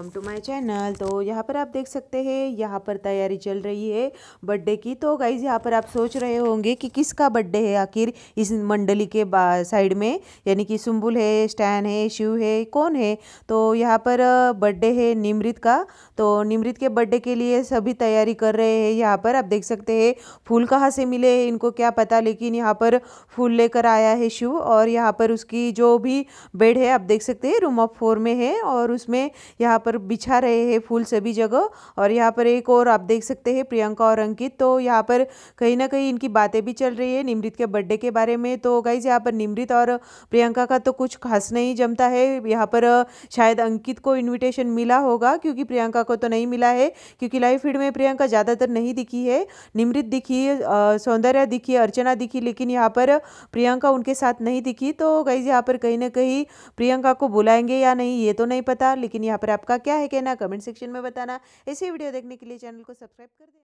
come to my channel तो यहाँ पर आप देख सकते हैं यहाँ पर तैयारी चल रही है बर्थडे की तो गाइज यहाँ पर आप सोच रहे होंगे कि किसका बर्थडे है आखिर इस मंडली के साइड में यानी कि सुम्बुल है स्टैन है शिव है कौन है तो यहाँ पर बर्थडे है निमृत का तो निमृत के बर्थडे के लिए सभी तैयारी कर रहे हैं यहाँ पर आप देख सकते हैं फूल कहाँ से मिले हैं इनको क्या पता लेकिन यहाँ पर फूल लेकर आया है शिव और यहाँ पर उसकी जो भी बेड है आप देख सकते हैं रूम ऑफ फोर में है और उसमें यहाँ पर बिछा रहे हैं फूल सभी जगह और यहाँ पर एक और आप देख सकते हैं प्रियंका और अंकित तो यहाँ पर कहीं ना कहीं इनकी बातें भी चल रही है निमृत के बर्थडे के बारे में तो गाइज यहाँ पर निमृत और प्रियंका का तो कुछ खास नहीं जमता है यहाँ पर शायद अंकित को इन्विटेशन मिला होगा क्योंकि प्रियंका को तो नहीं मिला है क्योंकि लाइव फीड में प्रियंका ज़्यादातर नहीं दिखी है निमृत दिखी सौंदर्य दिखी अर्चना दिखी लेकिन यहाँ पर प्रियंका उनके साथ नहीं दिखी तो गाइज यहाँ पर कहीं ना कहीं प्रियंका को बुलाएंगे या नहीं ये तो नहीं पता लेकिन यहाँ पर आपका आपका क्या है कहना कमेंट सेक्शन में बताना ऐसी वीडियो देखने के लिए चैनल को सब्सक्राइब कर दे